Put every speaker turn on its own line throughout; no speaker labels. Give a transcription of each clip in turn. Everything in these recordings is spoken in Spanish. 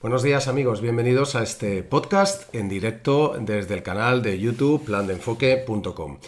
Buenos días amigos, bienvenidos a este podcast en directo desde el canal de YouTube plandenfoque.com.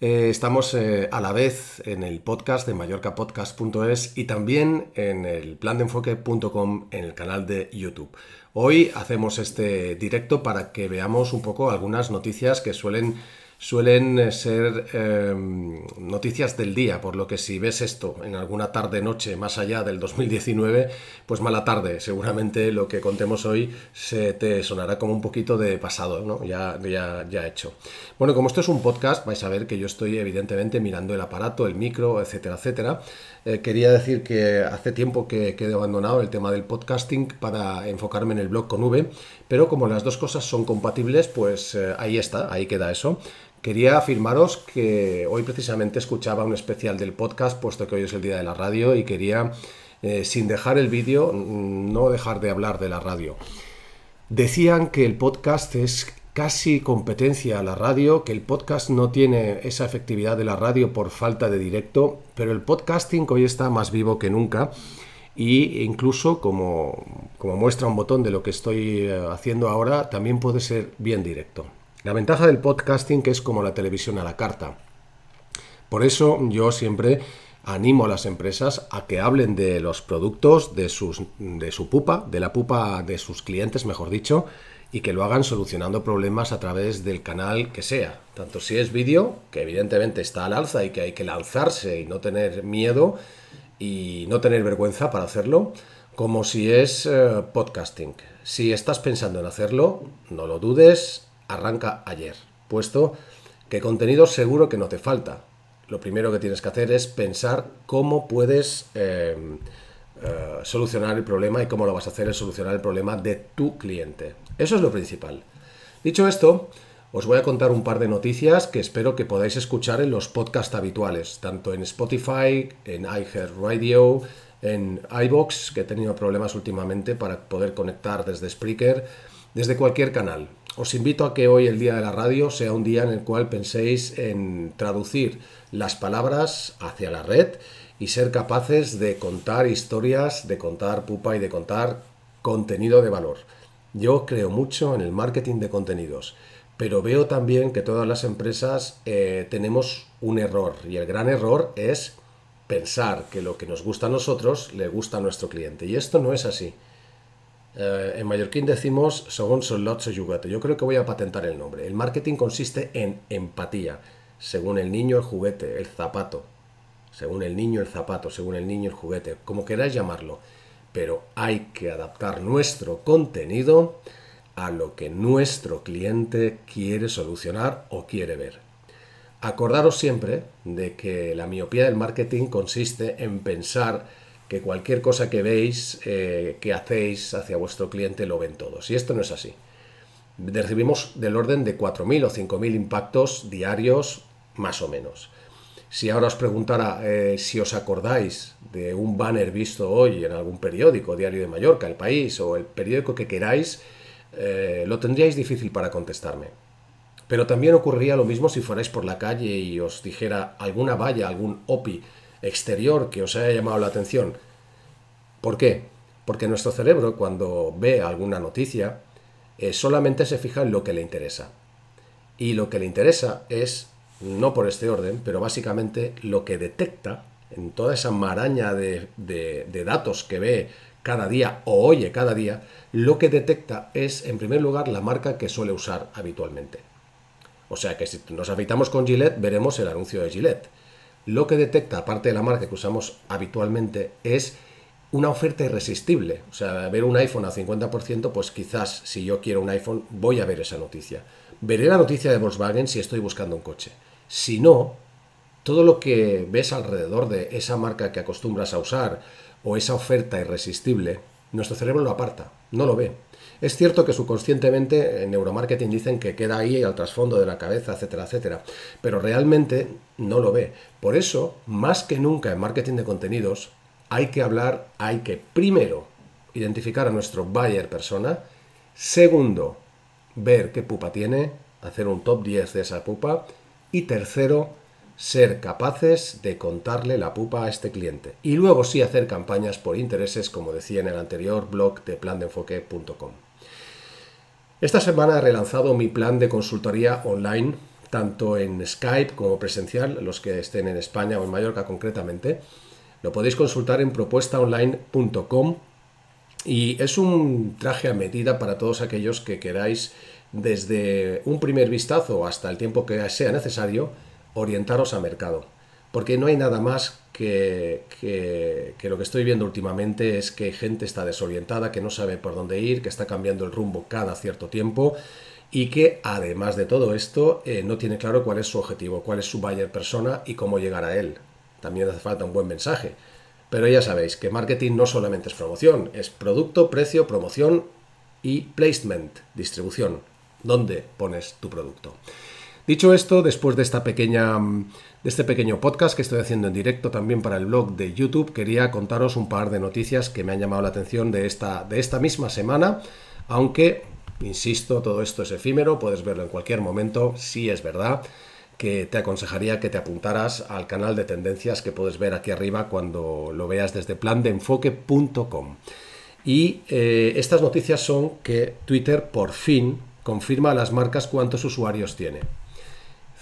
Eh, estamos eh, a la vez en el podcast de mallorcapodcast.es y también en el plandeenfoque.com en el canal de YouTube. Hoy hacemos este directo para que veamos un poco algunas noticias que suelen suelen eh, ser em, noticias del día, por lo que si ves esto en alguna tarde-noche más allá del 2019, pues mala tarde. Seguramente lo que contemos hoy se te sonará como un poquito de pasado, ¿no? Ya, ya, hecho. Bueno, como esto es un podcast, vais a ver que yo estoy evidentemente mirando el aparato, el micro, etcétera, etcétera. Eh, quería decir que hace tiempo que, quedé abandonado el tema del podcasting para enfocarme en el blog con V, pero como las dos cosas son compatibles, pues eh, ahí está, ahí queda eso. Quería afirmaros que hoy precisamente escuchaba un especial del podcast, puesto que hoy es el día de la radio, y quería, eh, sin dejar el vídeo, mm, no dejar de hablar de la radio. Decían que el podcast es casi competencia a la radio, que el podcast no tiene esa efectividad de la radio por falta de directo, pero el podcasting hoy está más vivo que nunca e incluso como muestra un botón de lo que estoy eh, haciendo ahora, también puede ser bien directo. La ventaja del podcasting es como la televisión a la carta. Por eso yo siempre animo a las empresas a que hablen de los productos, de, sus, de su pupa, de la pupa de sus clientes, mejor dicho, y que lo hagan solucionando problemas a través del canal que sea. Tanto si es vídeo, que evidentemente está al alza y que hay que lanzarse y no tener miedo y no tener vergüenza para hacerlo, como si es eh, podcasting. Si estás pensando en hacerlo, no lo dudes, arranca ayer, puesto que contenido seguro que no te falta. Lo primero que tienes que hacer es pensar cómo puedes em, eh, solucionar el problema y cómo lo vas a hacer es solucionar el problema de tu cliente. Eso es lo principal. Dicho esto, os voy a contar un par de noticias que espero que podáis escuchar en los podcasts habituales, tanto en Spotify, en iHeartRadio, en iBox, que he tenido problemas últimamente para poder conectar desde Spreaker, desde cualquier canal. Os invito a que hoy, el día de la radio, sea un día en el cual penséis en traducir las palabras hacia la red y ser capaces de contar historias, de contar pupa y de contar contenido de valor. Yo creo mucho en el marketing de contenidos, pero veo también que todas las empresas eh, tenemos un error y el gran error es pensar que lo que nos gusta a nosotros le gusta a nuestro cliente y esto no es así. Eh, en mallorquín decimos según son los juguete. Yo creo que voy a patentar el nombre. El marketing consiste en empatía. Según el niño, el juguete, el zapato. Según el niño, el zapato. Según el niño, el juguete. Como queráis llamarlo. Pero hay que adaptar nuestro contenido a lo que nuestro cliente quiere solucionar o quiere ver. Acordaros siempre de que la miopía del marketing consiste en pensar que cualquier cosa que veis, eh, que hacéis hacia vuestro cliente, lo ven todos. Y esto no es así. Recibimos del orden de 4.000 o 5.000 impactos diarios, más o menos. Si ahora os preguntara eh, si os acordáis de un banner visto hoy en algún periódico, Diario de Mallorca, El País o el periódico que queráis, eh, lo tendríais difícil para contestarme. Pero también ocurría lo mismo si fuerais por la calle y os dijera alguna valla, algún OPI exterior que os haya llamado la atención. ¿Por qué? Porque nuestro cerebro cuando ve alguna noticia eh, solamente se fija en lo que le interesa. Y lo que le interesa es, no por este orden, pero básicamente lo que detecta en toda esa maraña de, datos que ve cada día o oye cada día, lo que detecta es en primer lugar la marca que suele usar habitualmente. O sea que si nos afeitamos con Gillette, veremos el anuncio de Gillette lo que detecta, aparte de la marca que usamos habitualmente, es una oferta irresistible. O sea, ver un iPhone al 50%, pues quizás si yo quiero un iPhone, voy a ver esa noticia. Veré la noticia de Volkswagen si estoy buscando un coche. Si no, todo lo que ves alrededor de esa marca que acostumbras a usar o esa oferta irresistible, nuestro cerebro lo aparta, no lo ve. Es cierto que subconscientemente en eh, neuromarketing dicen que queda ahí al trasfondo de la cabeza, etcétera, etcétera, pero realmente no lo ve. Por eso, más que nunca en marketing de contenidos, hay que hablar, hay que primero identificar a nuestro buyer persona, segundo, ver qué pupa tiene, hacer un top 10 de esa pupa y tercero, ser capaces de contarle la pupa a este cliente. Y luego sí hacer campañas por intereses, como decía en el anterior blog de plandeenfoque.com. Esta semana he relanzado mi plan de consultoría online, tanto en Skype como presencial, los que estén en España o en Mallorca concretamente. Lo podéis consultar en propuestaonline.com y es un traje a medida para todos aquellos que queráis desde un primer vistazo hasta el tiempo que sea necesario orientaros a mercado. Porque no hay nada más que, que, lo que estoy viendo últimamente es que gente está desorientada, que no sabe por dónde ir, que está cambiando el rumbo cada cierto tiempo y que además de todo esto eh, no tiene claro cuál es su objetivo, cuál es su buyer persona y cómo llegar a él. También hace falta un buen mensaje. Pero ya sabéis que marketing no solamente es promoción, es producto, precio, promoción y placement, distribución, dónde pones tu producto. Dicho esto, después de esta pequeña mm, de este pequeño podcast que estoy haciendo en directo también para el blog de YouTube, quería contaros un par de noticias que me han llamado la atención de esta, de esta misma semana, aunque, insisto, todo esto es efímero, puedes verlo en cualquier momento, sí es verdad que te aconsejaría que te apuntaras al canal de tendencias que puedes ver aquí arriba cuando lo veas desde plandeenfoque.com. Y eh, estas noticias son que Twitter por fin confirma a las marcas cuántos usuarios tiene.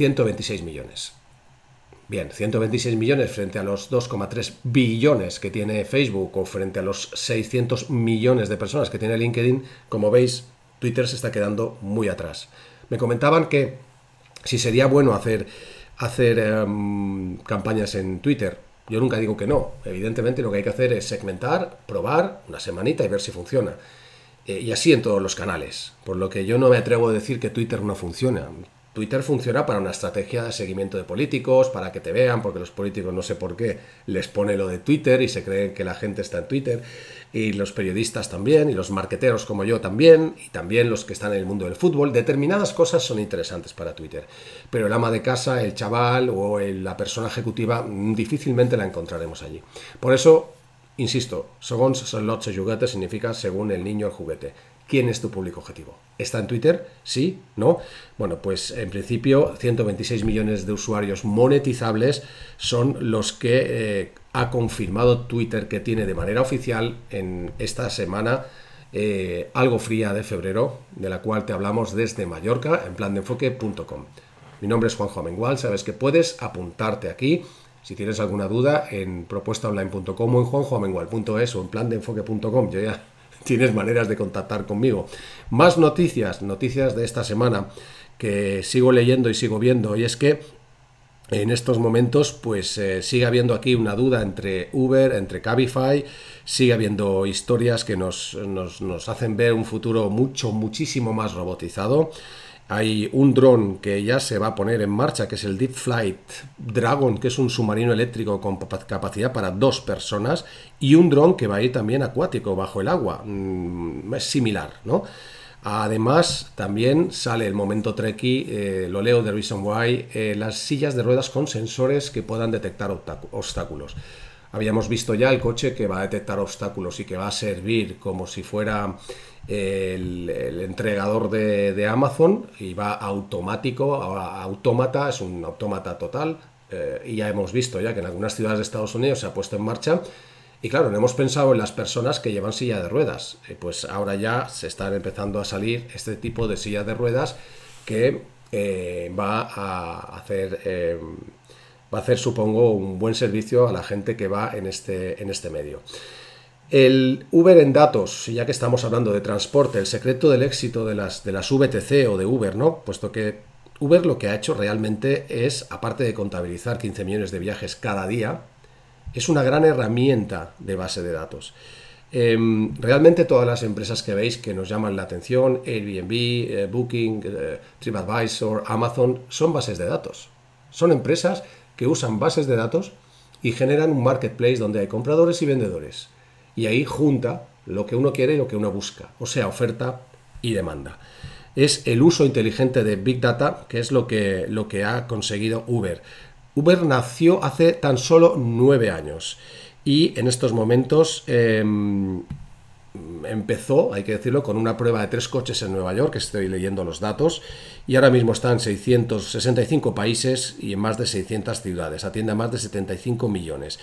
126 millones. Bien, 126 millones frente a los 2,3 billones que tiene Facebook o frente a los 600 millones de personas que tiene LinkedIn, como veis, Twitter se está quedando muy atrás. Me comentaban que si sería bueno hacer, hacer em, campañas en Twitter. Yo nunca digo que no. Evidentemente lo que hay que hacer es segmentar, probar una semanita y ver si funciona. Eh, y así en todos los canales. Por lo que yo no me atrevo a decir que Twitter no funciona. Twitter funciona para una estrategia de seguimiento de políticos, para que te vean, porque los políticos no sé por qué les pone lo de Twitter y se creen que la gente está en Twitter, y los periodistas también, y los marqueteros como yo también, y también los que están en el mundo del fútbol. Determinadas cosas son interesantes para Twitter, pero el ama de casa, el chaval o la persona ejecutiva mm, difícilmente la encontraremos allí. Por eso, insisto, según son lots significa según el niño el juguete. ¿Quién es tu público objetivo? ¿Está en Twitter? ¿Sí? ¿No? Bueno, pues en principio 126 millones de usuarios monetizables son los que eh, ha confirmado Twitter que tiene de manera oficial en esta semana eh, algo fría de febrero, de la cual te hablamos desde Mallorca en plandeenfoque.com. Mi nombre es Juanjo Amengual, sabes que puedes apuntarte aquí. Si tienes alguna duda en propuestaonline.com o en juanjoamengual.es o en plandeenfoque.com. Yo ya tienes maneras de contactar conmigo. Más noticias, noticias de esta semana que sigo leyendo y sigo viendo, y es que en estos momentos, pues eh, sigue habiendo aquí una duda entre Uber, entre Cabify, sigue habiendo historias que nos, nos, nos hacen ver un futuro mucho, muchísimo más robotizado. Hay un dron que ya se va a poner en marcha, que es el Deep Flight Dragon, que es un submarino eléctrico con capacidad para dos personas, y un dron que va a ir también acuático, bajo el agua. Mm, es similar, ¿no? Además, también sale el momento trekkie, eh, lo leo de Reason Why, eh, las sillas de ruedas con sensores que puedan detectar obstáculos. Habíamos visto ya el coche que va a detectar obstáculos y que va a servir como si fuera el, entregador de, Amazon y va automático, autómata, automata, es un automata total, eh, y ya hemos visto ya que en algunas ciudades de Estados Unidos se ha puesto en marcha. Y claro, no hemos pensado en las personas que llevan silla de ruedas. Eh, pues ahora ya se están empezando a salir este tipo de silla de ruedas que eh, va a hacer va a hacer, supongo, un buen servicio a la gente que va en este, en este medio. El Uber en datos, ya que estamos hablando de transporte, el secreto del éxito de las, de VTC o de Uber, ¿no? Puesto que Uber lo que ha hecho realmente es, aparte de contabilizar 15 millones de viajes cada día, es una gran herramienta de base de datos. Em, realmente todas las empresas que veis que nos llaman la atención, Airbnb, eh, Booking, eh, TripAdvisor, Amazon, son bases de datos. Son empresas que usan bases de datos y generan un marketplace donde hay compradores y vendedores y ahí junta lo que uno quiere y lo que uno busca, o sea, oferta y demanda. Es el uso inteligente de Big Data, que es lo que, lo que ha conseguido Uber. Uber nació hace tan solo nueve años y en estos momentos em, empezó, hay que decirlo, con una prueba de tres coches en Nueva York, que estoy leyendo los datos, y ahora mismo está en 665 países y en más de 600 ciudades, atiende a más de 75 millones.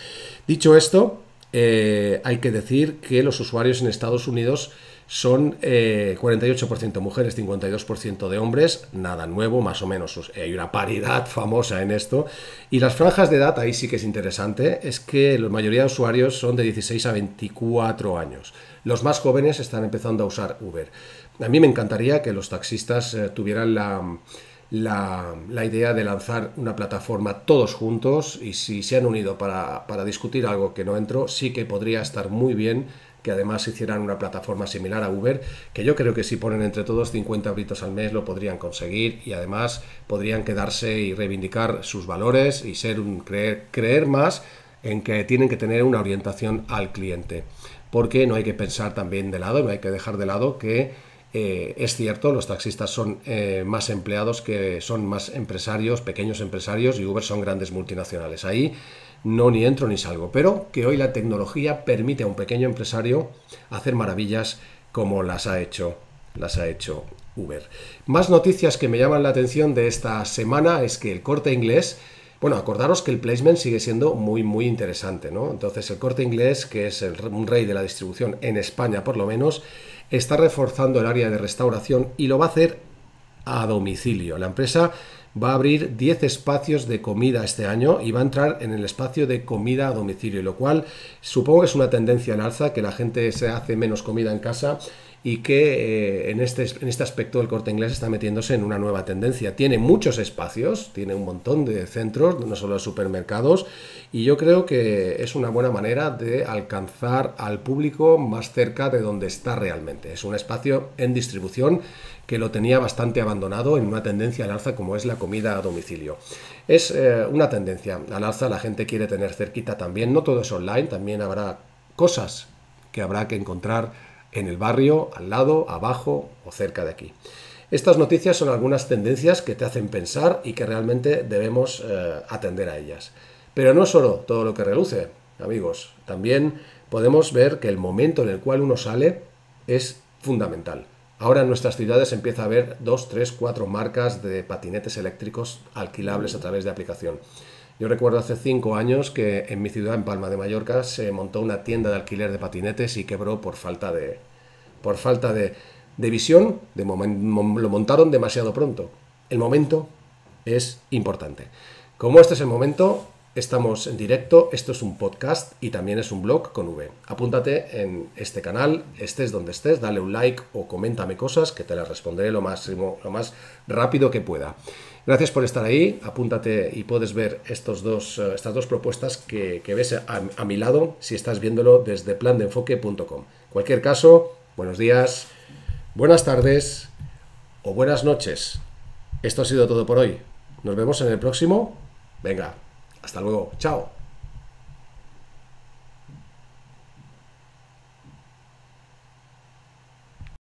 Dicho esto, eh, hay que decir que los usuarios en Estados Unidos son 48% eh, mujeres, 52% de hombres, nada nuevo, más o menos. Hay una paridad famosa en esto. Y las franjas de edad, ahí sí que es interesante, es que la mayoría de usuarios son de 16 a 24 años. Los más jóvenes están empezando a usar Uber. A mí me encantaría que los taxistas eh, tuvieran la la, idea de lanzar una plataforma todos juntos y si se han unido para, discutir algo que no entro, sí que podría estar muy bien que además hicieran una plataforma similar a Uber, que yo creo que si ponen entre todos 50 britos al mes lo podrían conseguir y además podrían quedarse y reivindicar sus valores y ser un creer, creer más en que tienen que tener una orientación al cliente, porque no hay que pensar también de lado, no hay que dejar de lado que eh, es cierto, los taxistas son eh, más empleados que son más empresarios, pequeños empresarios y Uber son grandes multinacionales. Ahí no ni entro ni salgo, pero que hoy la tecnología permite a un pequeño empresario hacer maravillas como las ha hecho, las ha hecho Uber. Más noticias que me llaman la atención de esta semana es que el corte inglés bueno, acordaros que el placement sigue siendo muy, muy interesante, ¿no? Entonces el corte inglés, que es un rey de la distribución en España por lo menos, está reforzando el área de restauración y lo va a hacer a domicilio. La empresa va a abrir 10 espacios de comida este año y va a entrar en el espacio de comida a domicilio, lo cual supongo que es una tendencia en alza, que la gente se hace menos comida en casa y que eh, este, en, este, aspecto el corte inglés está metiéndose en una nueva tendencia. Tiene muchos espacios, tiene un montón de centros, no solo supermercados, y yo creo que es una buena manera de alcanzar al público más cerca de donde está realmente. Es un espacio en distribución que lo tenía bastante abandonado en una tendencia al alza como es la comida a domicilio. Es eh, una tendencia al alza, la gente quiere tener cerquita también, no todo es online, también habrá cosas que habrá que encontrar en el barrio, al lado, abajo o cerca de aquí. Estas noticias son algunas tendencias que te hacen pensar y que realmente debemos eh, atender a ellas. Pero no solo todo lo que reluce, amigos, también podemos ver que el momento en el cual uno sale es fundamental. Ahora en nuestras ciudades empieza a haber 2, tres, cuatro marcas de patinetes eléctricos alquilables a través de aplicación. Yo recuerdo hace cinco años que en mi ciudad, en Palma de Mallorca, se montó una tienda de alquiler de patinetes y quebró por falta de, por falta de, visión, de lo montaron demasiado pronto. El momento es importante. Como este es el momento, estamos en directo, esto es un podcast y también es un blog con V. Apúntate en este canal, estés donde estés, dale un like o coméntame cosas que te las responderé lo, máximo, lo más rápido que pueda. Gracias por estar ahí, apúntate y puedes ver estos dos, eh, estas dos propuestas que, ves a, mi lado si estás viéndolo desde plandeenfoque.com. En cualquier caso, buenos días, buenas tardes o buenas noches. Esto ha sido todo por hoy. Nos vemos en el próximo. Venga, hasta luego. Chao.